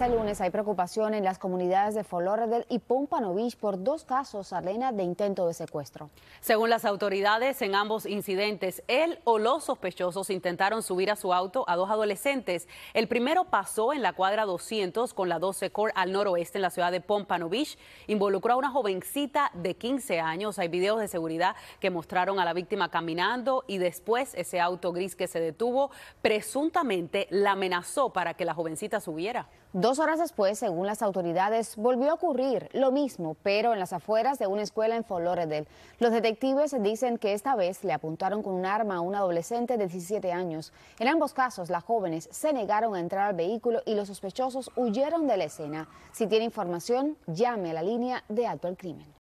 Este lunes hay preocupación en las comunidades de Folloredel y Pompanovich por dos casos, Arlena, de intento de secuestro. Según las autoridades, en ambos incidentes, él o los sospechosos intentaron subir a su auto a dos adolescentes. El primero pasó en la cuadra 200 con la 12 Core al noroeste en la ciudad de Pompanovich. Involucró a una jovencita de 15 años. Hay videos de seguridad que mostraron a la víctima caminando y después ese auto gris que se detuvo presuntamente la amenazó para que la jovencita subiera. Dos horas después, según las autoridades, volvió a ocurrir lo mismo, pero en las afueras de una escuela en Fort Los detectives dicen que esta vez le apuntaron con un arma a un adolescente de 17 años. En ambos casos, las jóvenes se negaron a entrar al vehículo y los sospechosos huyeron de la escena. Si tiene información, llame a la línea de alto al crimen.